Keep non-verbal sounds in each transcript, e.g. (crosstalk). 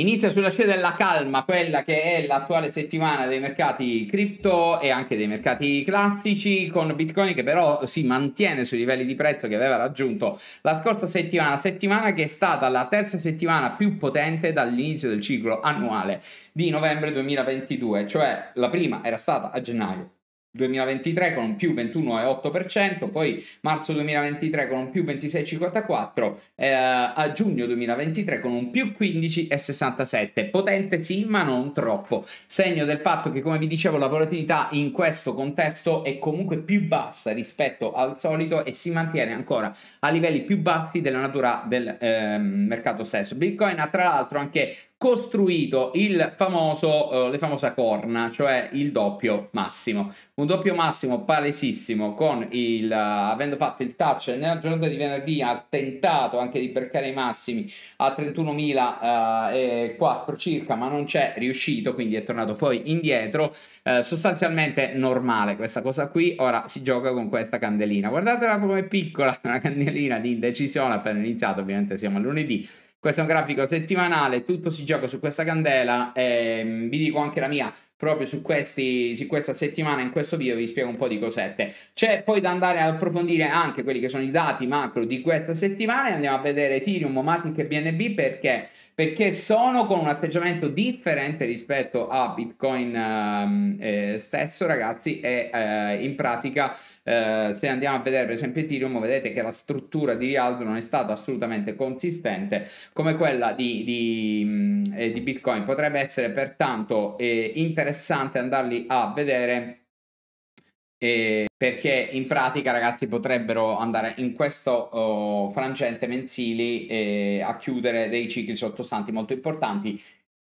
Inizia sulla scia della calma quella che è l'attuale settimana dei mercati cripto e anche dei mercati classici con Bitcoin che però si mantiene sui livelli di prezzo che aveva raggiunto la scorsa settimana, settimana che è stata la terza settimana più potente dall'inizio del ciclo annuale di novembre 2022, cioè la prima era stata a gennaio 2023 con un più 21,8%, poi marzo 2023 con un più 26,54%, eh, a giugno 2023 con un più 15,67%. Potente sì, ma non troppo. Segno del fatto che, come vi dicevo, la volatilità in questo contesto è comunque più bassa rispetto al solito e si mantiene ancora a livelli più bassi della natura del eh, mercato stesso. Bitcoin ha tra l'altro anche costruito famoso, eh, le famose corna, cioè il doppio massimo. Un doppio massimo palesissimo con il, eh, avendo fatto il touch nella giornata di venerdì ha tentato anche di beccare i massimi a 31.004 eh, circa, ma non c'è riuscito, quindi è tornato poi indietro. Eh, sostanzialmente normale questa cosa qui, ora si gioca con questa candelina. Guardatela come piccola, (laughs) una candelina di indecisione appena iniziato, ovviamente siamo a lunedì questo è un grafico settimanale, tutto si gioca su questa candela e ehm, vi dico anche la mia proprio su, questi, su questa settimana, in questo video vi spiego un po' di cosette. C'è poi da andare a approfondire anche quelli che sono i dati macro di questa settimana e andiamo a vedere Ethereum, Matic e BNB perché perché sono con un atteggiamento differente rispetto a Bitcoin ehm, eh, stesso, ragazzi, e eh, in pratica eh, se andiamo a vedere per esempio Ethereum, vedete che la struttura di rialzo non è stata assolutamente consistente come quella di, di, mm, eh, di Bitcoin. Potrebbe essere pertanto eh, interessante interessante andarli a vedere eh, perché in pratica ragazzi potrebbero andare in questo oh, frangente mensili eh, a chiudere dei cicli sottostanti molto importanti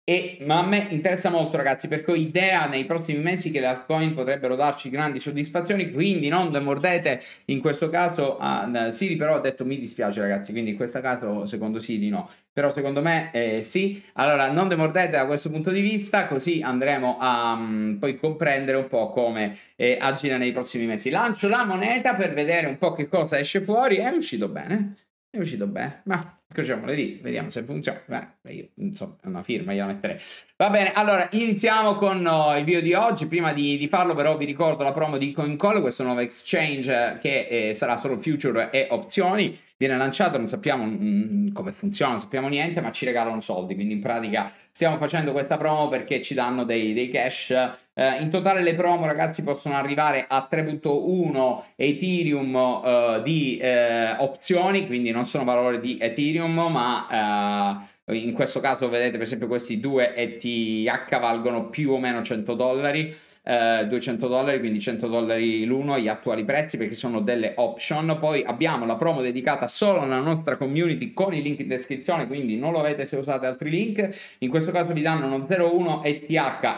e, ma a me interessa molto ragazzi perché ho idea nei prossimi mesi che le altcoin potrebbero darci grandi soddisfazioni quindi non demordete in questo caso a Siri però ha detto mi dispiace ragazzi quindi in questo caso secondo Siri no però secondo me eh, sì allora non demordete da questo punto di vista così andremo a um, poi comprendere un po' come eh, agirà nei prossimi mesi lancio la moneta per vedere un po' che cosa esce fuori è uscito bene è uscito bene, ma crociamo le dita, vediamo se funziona. Beh, io, insomma, è una firma, io la metterei. Va bene, allora iniziamo con eh, il video di oggi. Prima di, di farlo, però, vi ricordo la promo di CoinCall, questo nuovo exchange che eh, sarà solo future e opzioni viene lanciato, non sappiamo mm, mm, come funziona, non sappiamo niente, ma ci regalano soldi. Quindi in pratica stiamo facendo questa promo perché ci danno dei, dei cash. Eh, in totale le promo, ragazzi, possono arrivare a 3.1 Ethereum eh, di eh, opzioni, quindi non sono valori di Ethereum, ma eh, in questo caso vedete per esempio questi due ETH valgono più o meno 100 dollari eh, 200 dollari, quindi 100 dollari l'uno agli attuali prezzi perché sono delle option. Poi abbiamo la promo dedicata solo alla nostra community con i link in descrizione, quindi non lo avete se usate altri link. In questo caso vi danno uno 01 ETH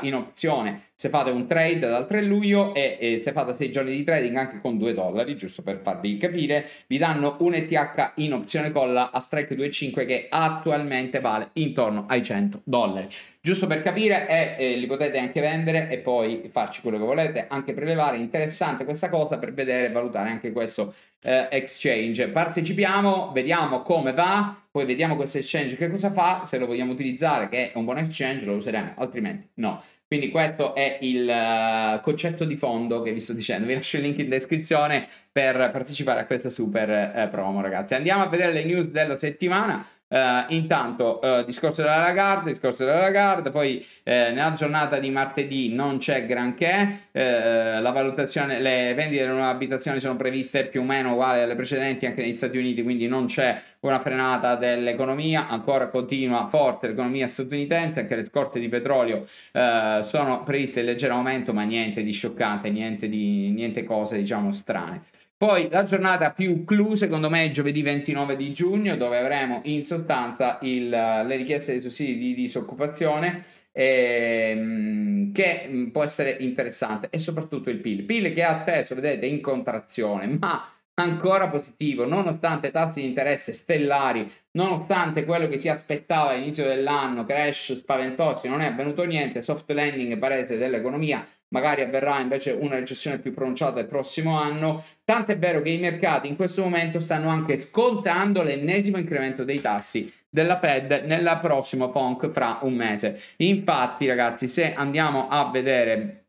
in opzione se fate un trade dal 3 luglio e, e se fate 6 giorni di trading anche con 2 dollari, giusto per farvi capire, vi danno un ETH in opzione colla a strike 2.5 che attualmente vale intorno ai 100 dollari. Giusto per capire, è, eh, li potete anche vendere e poi farci quello che volete, anche prelevare, interessante questa cosa per vedere e valutare anche questo eh, exchange. Partecipiamo, vediamo come va poi vediamo questo exchange che cosa fa, se lo vogliamo utilizzare, che è un buon exchange, lo useremo, altrimenti no. Quindi questo è il eh, concetto di fondo che vi sto dicendo. Vi lascio il link in descrizione per partecipare a questa super eh, promo, ragazzi. Andiamo a vedere le news della settimana. Uh, intanto uh, discorso della Lagarde, discorso della Lagarde, poi eh, nella giornata di martedì non c'è granché, eh, la valutazione, le vendite delle nuove abitazioni sono previste più o meno uguali alle precedenti anche negli Stati Uniti, quindi non c'è una frenata dell'economia, ancora continua forte l'economia statunitense, anche le scorte di petrolio eh, sono previste in leggero aumento, ma niente di scioccante, niente di niente cose diciamo strane. Poi la giornata più clou secondo me è giovedì 29 di giugno dove avremo in sostanza il, le richieste dei sussidi di disoccupazione ehm, che mm, può essere interessante e soprattutto il PIL. PIL che è atteso, vedete, in contrazione, ma ancora positivo, nonostante tassi di interesse stellari, nonostante quello che si aspettava all'inizio dell'anno, crash spaventosi, non è avvenuto niente, soft landing paese dell'economia, magari avverrà invece una recessione più pronunciata il prossimo anno, tant'è vero che i mercati in questo momento stanno anche scontando l'ennesimo incremento dei tassi della Fed nella prossima PONC fra un mese. Infatti ragazzi, se andiamo a vedere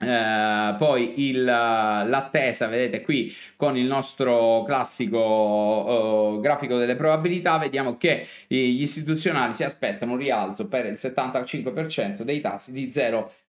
eh, poi il, l'attesa, vedete qui con il nostro classico eh, grafico delle probabilità, vediamo che gli istituzionali si aspettano un rialzo per il 75% dei tassi di 0 25.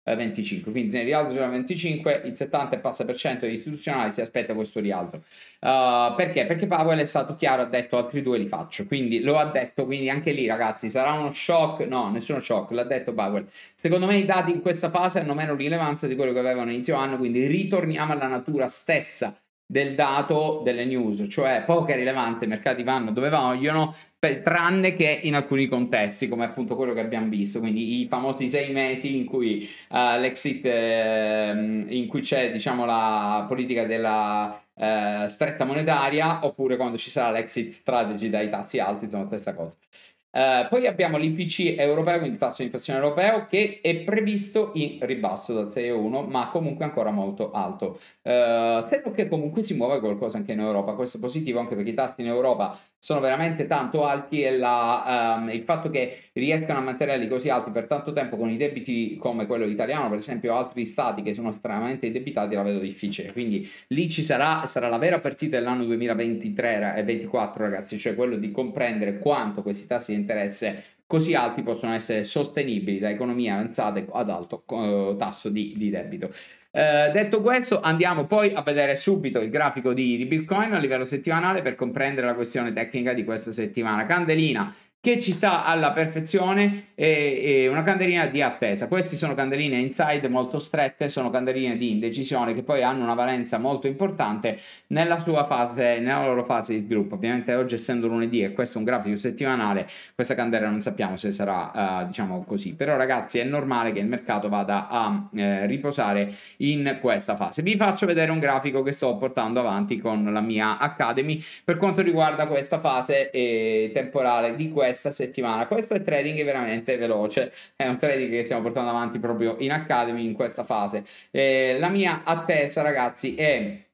Eh, quindi nel rialzo del 25 il 70 e passa per cento degli istituzionali si aspetta questo rialzo. Uh, perché? Perché Powell è stato chiaro, ha detto altri due li faccio. Quindi lo ha detto, quindi anche lì ragazzi sarà uno shock. No, nessuno shock, l'ha detto Powell. Secondo me i dati in questa fase hanno meno rilevanza di quello che avevano inizio anno, quindi ritorniamo alla natura stessa del dato delle news, cioè poca rilevanza, i mercati vanno dove vogliono, per, tranne che in alcuni contesti, come appunto quello che abbiamo visto, quindi i famosi sei mesi in cui uh, l'exit, eh, in cui c'è diciamo la politica della eh, stretta monetaria, oppure quando ci sarà l'exit strategy dai tassi alti, sono la stessa cosa. Uh, poi abbiamo l'IPC europeo, quindi il tasso di inflazione europeo, che è previsto in ribasso dal 6,1, ma comunque ancora molto alto. Uh, spero che comunque si muova qualcosa anche in Europa, questo è positivo anche perché i tassi in Europa sono veramente tanto alti e la, um, il fatto che riescano a mantenerli così alti per tanto tempo con i debiti come quello italiano, per esempio altri stati che sono estremamente indebitati, la vedo difficile. Quindi lì ci sarà, sarà la vera partita dell'anno 2023 e 2024, ragazzi, cioè quello di comprendere quanto questi tassi di interesse così alti possono essere sostenibili da economie avanzate ad alto eh, tasso di, di debito. Eh, detto questo, andiamo poi a vedere subito il grafico di, di Bitcoin a livello settimanale per comprendere la questione tecnica di questa settimana. Candelina che ci sta alla perfezione e, e, una candelina di attesa. Queste sono candeline inside molto strette, sono candeline di indecisione che poi hanno una valenza molto importante nella, sua fase, nella loro fase di sviluppo. Ovviamente oggi essendo lunedì e questo è un grafico settimanale, questa candela non sappiamo se sarà uh, diciamo così. Però ragazzi è normale che il mercato vada a uh, riposare in questa fase. Vi faccio vedere un grafico che sto portando avanti con la mia Academy per quanto riguarda questa fase eh, temporale di questa questa settimana. Questo è trading veramente veloce, è un trading che stiamo portando avanti proprio in Academy in questa fase. Eh, la mia attesa ragazzi è...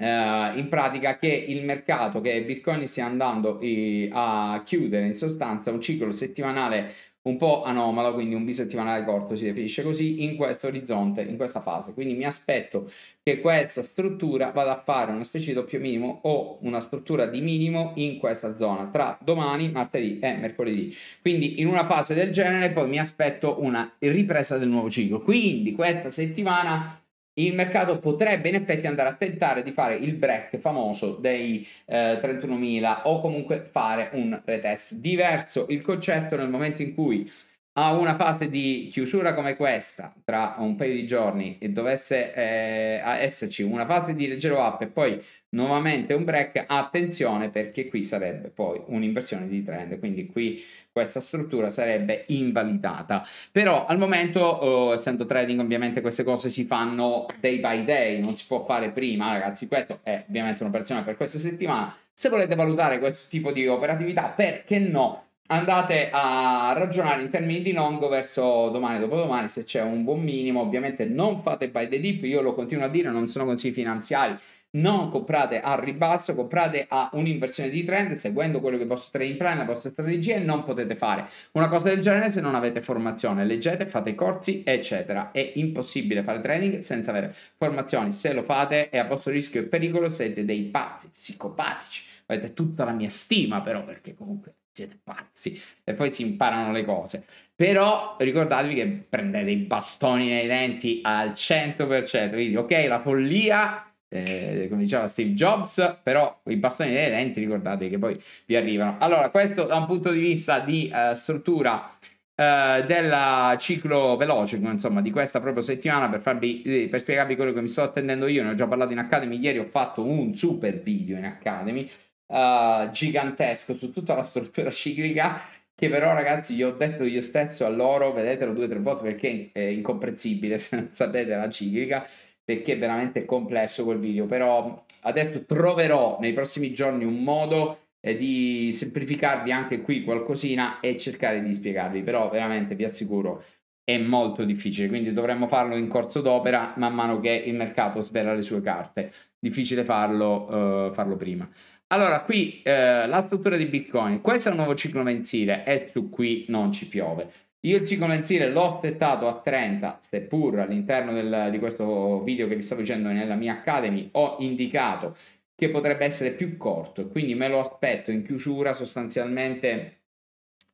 Uh, in pratica che il mercato che Bitcoin stia andando i, eh, a chiudere in sostanza un ciclo settimanale un po' anomalo, quindi un bisettimanale corto si definisce così, in questo orizzonte, in questa fase. Quindi mi aspetto che questa struttura vada a fare una specie di doppio minimo o una struttura di minimo in questa zona tra domani, martedì e mercoledì. Quindi in una fase del genere poi mi aspetto una ripresa del nuovo ciclo. Quindi questa settimana il mercato potrebbe in effetti andare a tentare di fare il break famoso dei eh, 31.000 o comunque fare un retest. Diverso il concetto nel momento in cui a una fase di chiusura come questa tra un paio di giorni e dovesse eh, esserci una fase di leggero up e poi nuovamente un break, attenzione perché qui sarebbe poi un'inversione di trend, quindi qui questa struttura sarebbe invalidata. Però al momento, eh, essendo trading ovviamente queste cose si fanno day by day, non si può fare prima, ragazzi, questo è ovviamente un'operazione per questa settimana. Se volete valutare questo tipo di operatività, perché no? andate a ragionare in termini di longo verso domani, dopodomani, se c'è un buon minimo, ovviamente non fate buy the dip, io lo continuo a dire, non sono consigli finanziari, non comprate a ribasso, comprate a un'inversione di trend seguendo quello che vostro trading plan, la vostra strategia e non potete fare una cosa del genere se non avete formazione, leggete, fate corsi eccetera, è impossibile fare trading senza avere formazioni, se lo fate è a vostro rischio e pericolo, siete dei pazzi, psicopatici, avete tutta la mia stima però perché comunque siete pazzi e poi si imparano le cose. Però ricordatevi che prendete i bastoni nei denti al 100%, quindi ok, la follia eh, come diceva Steve Jobs, però i bastoni nei denti ricordate che poi vi arrivano. Allora, questo da un punto di vista di uh, struttura uh, del ciclo veloce, insomma, di questa proprio settimana per, farvi, eh, per spiegarvi quello che mi sto attendendo io, ne ho già parlato in Academy, ieri ho fatto un super video in Academy uh, gigantesco su tutta la struttura ciclica che però ragazzi gli ho detto io stesso a loro, vedetelo due o tre volte perché è incomprensibile (laughs) se non sapete la ciclica, perché è veramente complesso quel video, però adesso troverò nei prossimi giorni un modo eh, di semplificarvi anche qui qualcosina e cercare di spiegarvi, però veramente vi assicuro è molto difficile, quindi dovremmo farlo in corso d'opera man mano che il mercato svela le sue carte, difficile farlo, eh, farlo prima. Allora, qui eh, la struttura di Bitcoin, questo è un nuovo ciclo mensile e su qui non ci piove. Io il ciclo mensile l'ho settato a 30, seppur all'interno del, di questo video che vi sto facendo nella mia Academy ho indicato che potrebbe essere più corto e quindi me lo aspetto in chiusura sostanzialmente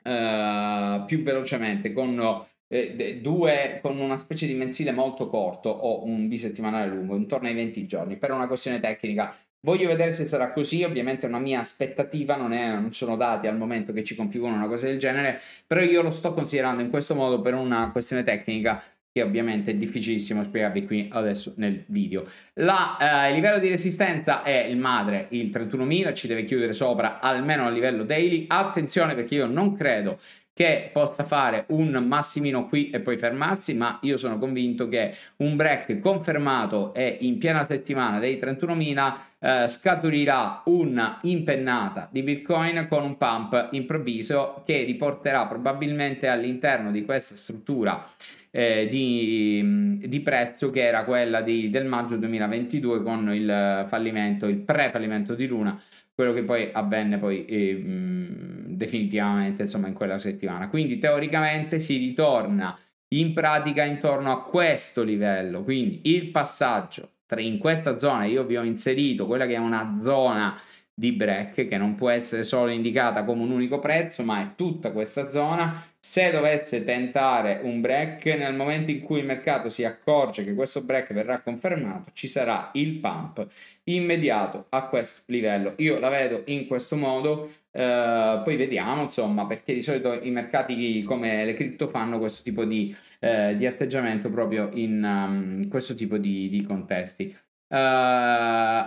eh, più velocemente con, eh, due, con una specie di mensile molto corto o un bisettimanale lungo, intorno ai 20 giorni, per una questione tecnica Voglio vedere se sarà così, ovviamente è una mia aspettativa, non, è, non, sono dati al momento che ci configurano una cosa del genere, però io lo sto considerando in questo modo per una questione tecnica che ovviamente è difficilissimo spiegarvi qui adesso nel video. La, eh, il livello di resistenza è il madre, il 31000, ci deve chiudere sopra almeno a livello daily. Attenzione perché io non credo che possa fare un massimino qui e poi fermarsi, ma io sono convinto che un break confermato e in piena settimana dei 31.000 eh, scaturirà un'impennata di Bitcoin con un pump improvviso che riporterà probabilmente all'interno di questa struttura eh, di, di, prezzo che era quella di, del maggio 2022 con il fallimento, il pre-fallimento di Luna quello che poi avvenne poi eh, mh, definitivamente insomma in quella settimana. Quindi teoricamente si ritorna in pratica intorno a questo livello, quindi il passaggio tra in questa zona io vi ho inserito quella che è una zona di break che non può essere solo indicata come un unico prezzo ma è tutta questa zona se dovesse tentare un break nel momento in cui il mercato si accorge che questo break verrà confermato ci sarà il pump immediato a questo livello io la vedo in questo modo eh, poi vediamo insomma perché di solito i mercati come le cripto fanno questo tipo di, eh, di atteggiamento proprio in um, questo tipo di, di contesti Uh,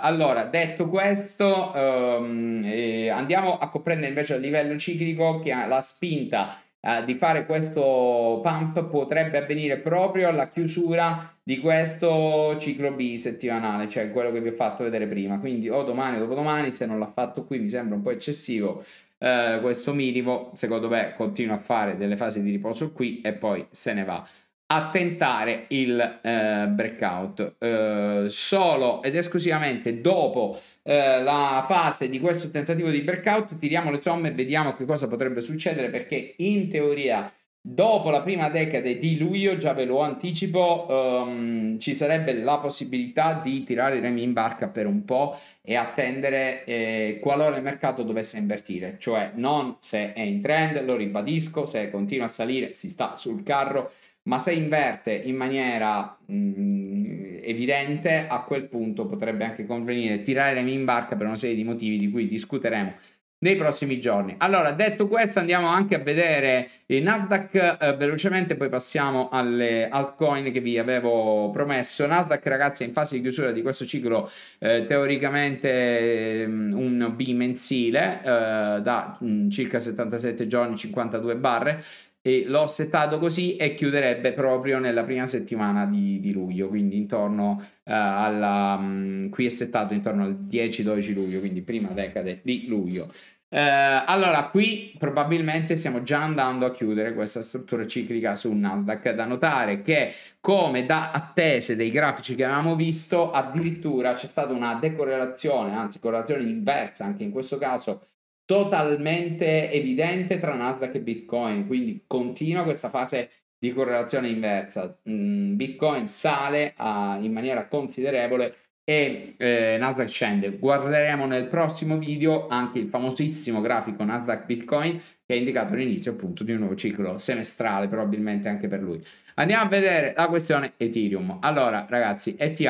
allora, detto questo, um, eh, andiamo a comprendere invece a livello ciclico che la spinta uh, di fare questo pump potrebbe avvenire proprio alla chiusura di questo ciclo B settimanale, cioè quello che vi ho fatto vedere prima. Quindi o domani o dopodomani, se non l'ha fatto qui mi sembra un po' eccessivo. Uh, questo minimo, secondo me, continua a fare delle fasi di riposo qui e poi se ne va a tentare il eh, breakout eh, solo ed esclusivamente dopo eh, la fase di questo tentativo di breakout tiriamo le somme e vediamo che cosa potrebbe succedere perché in teoria Dopo la prima decade di luglio, già ve lo anticipo, um, ci sarebbe la possibilità di tirare i remi in barca per un po' e attendere eh, qualora il mercato dovesse invertire, cioè non se è in trend, lo ribadisco, se continua a salire si sta sul carro, ma se inverte in maniera mh, mm, evidente, a quel punto potrebbe anche convenire tirare i remi in barca per una serie di motivi di cui discuteremo nei prossimi giorni. Allora, detto questo, andiamo anche a vedere il eh, Nasdaq eh, velocemente, poi passiamo alle altcoin che vi avevo promesso. Nasdaq, ragazzi, è in fase di chiusura di questo ciclo eh, teoricamente ehm, un bimensile eh, da um, circa 77 giorni, 52 barre e l'ho settato così e chiuderebbe proprio nella prima settimana di, di luglio, quindi intorno eh, alla... Mh, mm, qui è settato intorno al 10-12 luglio, quindi prima decade di luglio. Eh, allora, qui probabilmente stiamo già andando a chiudere questa struttura ciclica su Nasdaq. Da notare che, come da attese dei grafici che avevamo visto, addirittura c'è stata una decorrelazione, anzi correlazione inversa anche in questo caso totalmente evidente tra Nasdaq e Bitcoin, quindi continua questa fase di correlazione inversa. Mm, Bitcoin sale a, ah, in maniera considerevole e eh, Nasdaq scende. Guarderemo nel prossimo video anche il famosissimo grafico Nasdaq Bitcoin che ha indicato l'inizio appunto di un nuovo ciclo semestrale probabilmente anche per lui. Andiamo a vedere la questione Ethereum. Allora ragazzi, ETH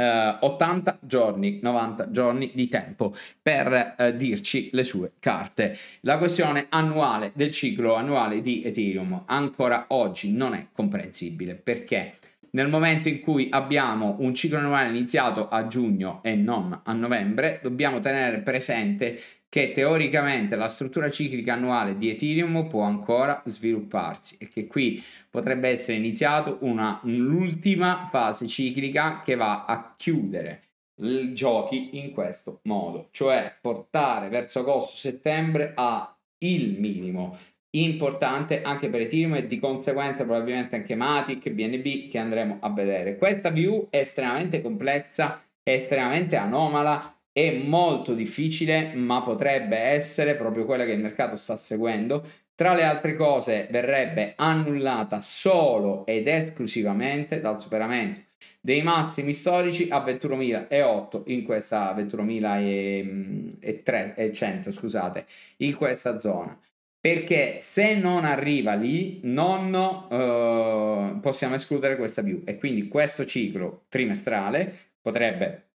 eh, 80 giorni, 90 giorni di tempo per eh, dirci le sue carte. La questione annuale del ciclo annuale di Ethereum ancora oggi non è comprensibile perché nel momento in cui abbiamo un ciclo annuale iniziato a giugno e non a novembre, dobbiamo tenere presente che teoricamente la struttura ciclica annuale di Ethereum può ancora svilupparsi e che qui potrebbe essere iniziato una, l'ultima fase ciclica che va a chiudere i giochi in questo modo, cioè portare verso agosto-settembre a il minimo importante anche per Ethereum e di conseguenza probabilmente anche Matic, BNB che andremo a vedere. Questa view è estremamente complessa, è estremamente anomala è molto difficile, ma potrebbe essere proprio quella che il mercato sta seguendo. Tra le altre cose, verrebbe annullata solo ed esclusivamente dal superamento dei massimi storici a 21.008 in questa 21.100, mm, scusate, in questa zona. Perché se non arriva lì, non eh, possiamo escludere questa view e quindi questo ciclo trimestrale potrebbe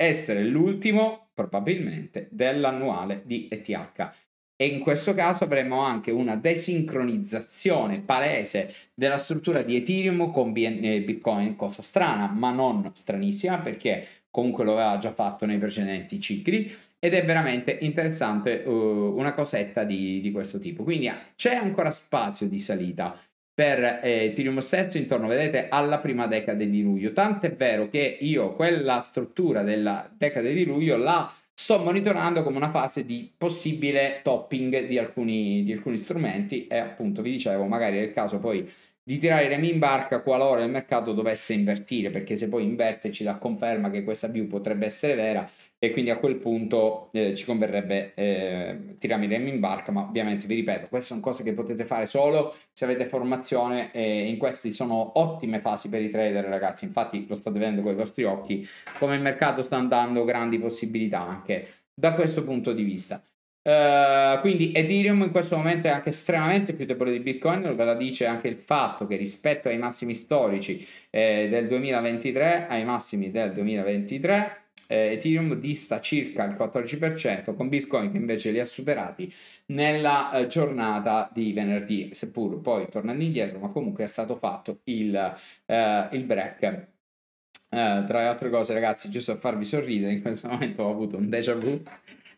essere l'ultimo, probabilmente, dell'annuale di ETH. E in questo caso avremo anche una desincronizzazione palese della struttura di Ethereum con eh, Bitcoin, cosa strana, ma non stranissima, perché comunque lo aveva già fatto nei precedenti cicli ed è veramente interessante uh, una cosetta di, di questo tipo. Quindi c'è ancora spazio di salita per eh, Ethereum stesso intorno, vedete, alla prima decade di luglio. Tant'è vero che io quella struttura della decade di luglio la sto monitorando come una fase di possibile topping di alcuni, di alcuni strumenti e appunto vi dicevo, magari nel caso poi di tirare le mie in barca qualora il mercato dovesse invertire, perché se poi inverte ci dà conferma che questa view potrebbe essere vera e quindi a quel punto eh, ci converrebbe eh, tirarmi le mie in barca, ma ovviamente vi ripeto, queste sono cose che potete fare solo se avete formazione e in queste sono ottime fasi per i trader ragazzi, infatti lo state vedendo con i vostri occhi, come il mercato sta andando grandi possibilità anche da questo punto di vista. Eh, quindi Ethereum in questo momento è anche estremamente più debole di Bitcoin, ve la dice anche il fatto che rispetto ai massimi storici eh, del 2023, ai massimi del 2023, eh, Ethereum dista circa il 14% con Bitcoin che invece li ha superati nella eh, giornata di venerdì, seppur poi tornando indietro, ma comunque è stato fatto il, eh, il break Uh, tra le altre cose, ragazzi, giusto a farvi sorridere, in questo momento ho avuto un déjà vu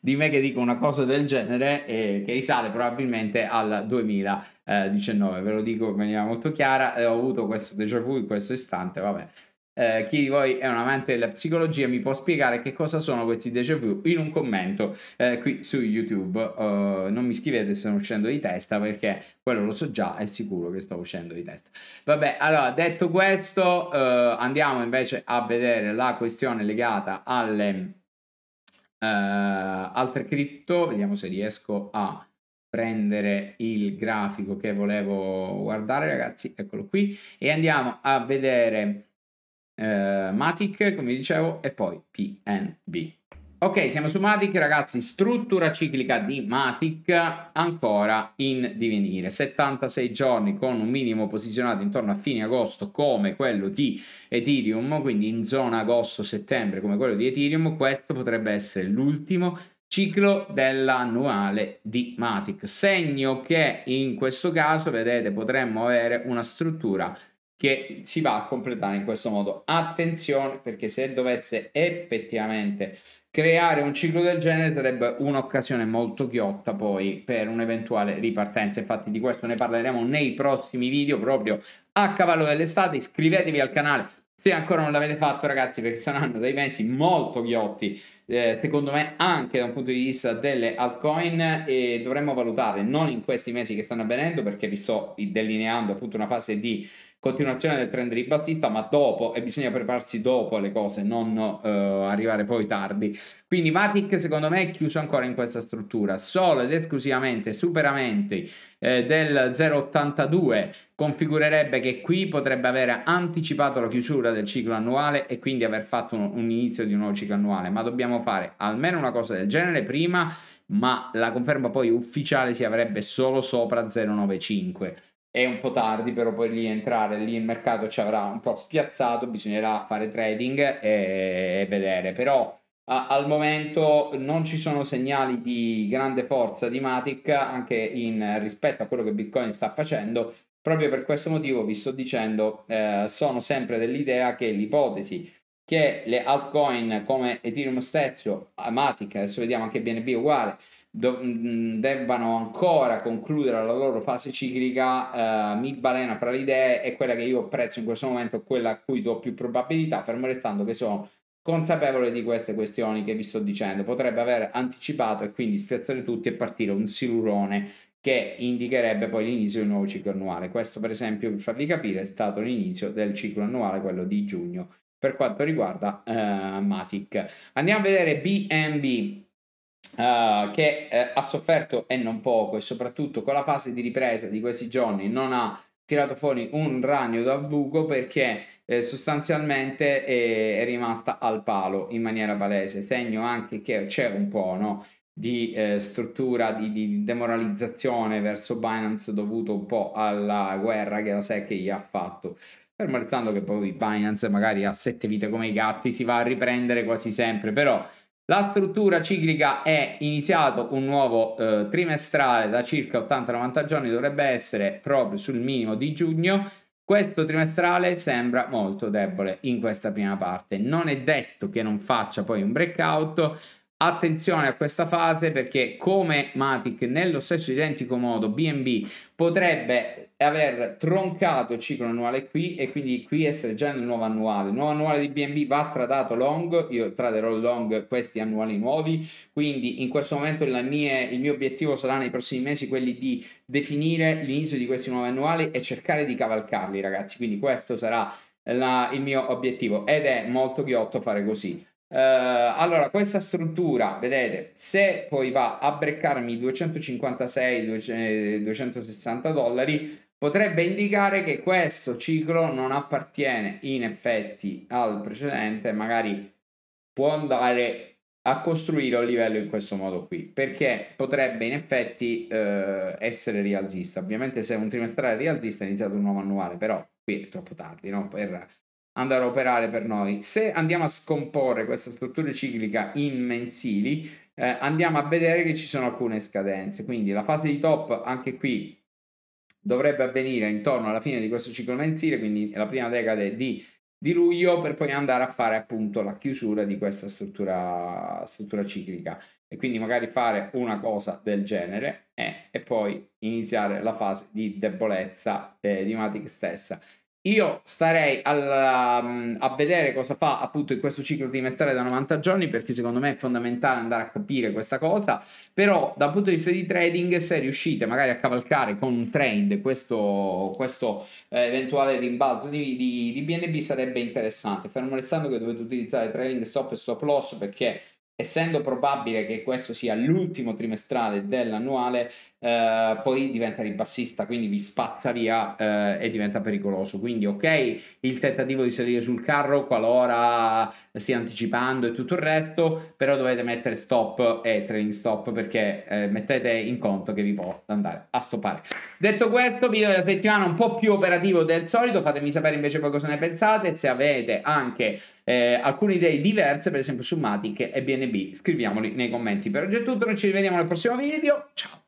di me che dico una cosa del genere eh, che risale probabilmente al 2019, ve lo dico in maniera molto chiara, eh, ho avuto questo déjà vu in questo istante, vabbè. Eh, chi di voi è un amante della psicologia mi può spiegare che cosa sono questi déjà vu in un commento eh, qui su YouTube. Uh, non mi scrivete se sono uscendo di testa perché quello lo so già, è sicuro che sto uscendo di testa. Vabbè, allora detto questo, uh, andiamo invece a vedere la questione legata alle eh, altre cripto, vediamo se riesco a prendere il grafico che volevo guardare ragazzi eccolo qui e andiamo a vedere eh, Matic come dicevo e poi PNB Ok, siamo su Matic, ragazzi, struttura ciclica di Matic ancora in divenire. 76 giorni con un minimo posizionato intorno a fine agosto come quello di Ethereum, quindi in zona agosto-settembre come quello di Ethereum, questo potrebbe essere l'ultimo ciclo dell'annuale di Matic. Segno che in questo caso, vedete, potremmo avere una struttura che si va a completare in questo modo. Attenzione perché se dovesse effettivamente creare un ciclo del genere sarebbe un'occasione molto chiotta poi per un'eventuale ripartenza. Infatti di questo ne parleremo nei prossimi video proprio a cavallo dell'estate. Iscrivetevi al canale se ancora non l'avete fatto ragazzi perché saranno dei mesi molto ghiotti eh, secondo me anche da un punto di vista delle altcoin e dovremmo valutare non in questi mesi che stanno avvenendo perché vi sto delineando appunto una fase di continuazione del trend di ma dopo, e bisogna prepararsi dopo le cose, non uh, arrivare poi tardi. Quindi Matic secondo me è chiuso ancora in questa struttura, solo ed esclusivamente superamenti eh, del 0,82 configurerebbe che qui potrebbe aver anticipato la chiusura del ciclo annuale e quindi aver fatto un, un inizio di un nuovo ciclo annuale, ma dobbiamo fare almeno una cosa del genere prima, ma la conferma poi ufficiale si avrebbe solo sopra 0,95 è un po' tardi però poi lì entrare, lì il mercato ci avrà un po' spiazzato, bisognerà fare trading e, e vedere, però a, al momento non ci sono segnali di grande forza di Matic anche in, rispetto a quello che Bitcoin sta facendo, proprio per questo motivo vi sto dicendo eh, sono sempre dell'idea che l'ipotesi che le altcoin come Ethereum stesso, Matic, adesso vediamo anche BNB uguale, Mm, debbano ancora concludere la loro fase ciclica, eh, mi balena fra le idee e quella che io apprezzo in questo momento è quella a cui do più probabilità, fermo restando che sono consapevole di queste questioni che vi sto dicendo. Potrebbe aver anticipato e quindi spiazzare tutti e partire un silurone che indicherebbe poi l'inizio di un nuovo ciclo annuale. Questo per esempio, per farvi capire, è stato l'inizio del ciclo annuale, quello di giugno, per quanto riguarda eh, Matic. Andiamo a vedere BNB Uh, che eh, ha sofferto e non poco e soprattutto con la fase di ripresa di questi giorni non ha tirato fuori un ragno dal buco perché eh, sostanzialmente è, eh, è, rimasta al palo in maniera palese segno anche che c'è un po' no, di eh, struttura di, di, demoralizzazione verso Binance dovuto un po' alla guerra che la SEC gli ha fatto fermo restando che poi Binance magari ha sette vite come i gatti si va a riprendere quasi sempre però la struttura ciclica è iniziato un nuovo eh, trimestrale da circa 80-90 giorni, dovrebbe essere proprio sul minimo di giugno. Questo trimestrale sembra molto debole in questa prima parte. Non è detto che non faccia poi un breakout, Attenzione a questa fase perché come Matic nello stesso identico modo BNB potrebbe aver troncato il ciclo annuale qui e quindi qui essere già nel nuovo annuale. Il nuovo annuale di BNB va tradato long, io traderò long questi annuali nuovi, quindi in questo momento mie, il mio obiettivo sarà nei prossimi mesi quelli di definire l'inizio di questi nuovi annuali e cercare di cavalcarli ragazzi, quindi questo sarà la, il mio obiettivo ed è molto ghiotto fare così Uh, allora, questa struttura, vedete, se poi va a breccarmi 256-260 eh, dollari, potrebbe indicare che questo ciclo non appartiene in effetti al precedente, magari può andare a costruire un livello in questo modo qui, perché potrebbe in effetti uh, essere rialzista. Ovviamente se è un trimestrale rialzista è iniziato un nuovo annuale, però qui è troppo tardi no? per andare a operare per noi. Se andiamo a scomporre questa struttura ciclica in mensili, eh, andiamo a vedere che ci sono alcune scadenze. Quindi la fase di top, anche qui, dovrebbe avvenire intorno alla fine di questo ciclo mensile, quindi la prima decade di, di luglio, per poi andare a fare appunto la chiusura di questa struttura, struttura ciclica. E quindi magari fare una cosa del genere eh, e poi iniziare la fase di debolezza eh, di Matic stessa. Io starei al, mm, a vedere cosa fa appunto in questo ciclo trimestrale da 90 giorni perché secondo me è fondamentale andare a capire questa cosa, però dal punto di vista di trading se riuscite magari a cavalcare con un trend questo, questo eh, eventuale rimbalzo di, di, di, BNB sarebbe interessante, fermo restando che dovete utilizzare trading stop e stop loss perché essendo probabile che questo sia l'ultimo trimestrale dell'annuale, eh, poi diventa ribassista, quindi vi spazza via eh, e diventa pericoloso. Quindi, ok, il tentativo di salire sul carro qualora stia anticipando e tutto il resto, però dovete mettere stop e trailing stop perché eh, mettete in conto che vi può andare a stoppare. Detto questo, video della settimana un po' più operativo del solito, fatemi sapere invece poi cosa ne pensate, se avete anche eh, alcune idee diverse, per esempio su Matic e BNB NB, scriviamoli nei commenti. Per oggi è tutto, noi ci rivediamo nel prossimo video, ciao!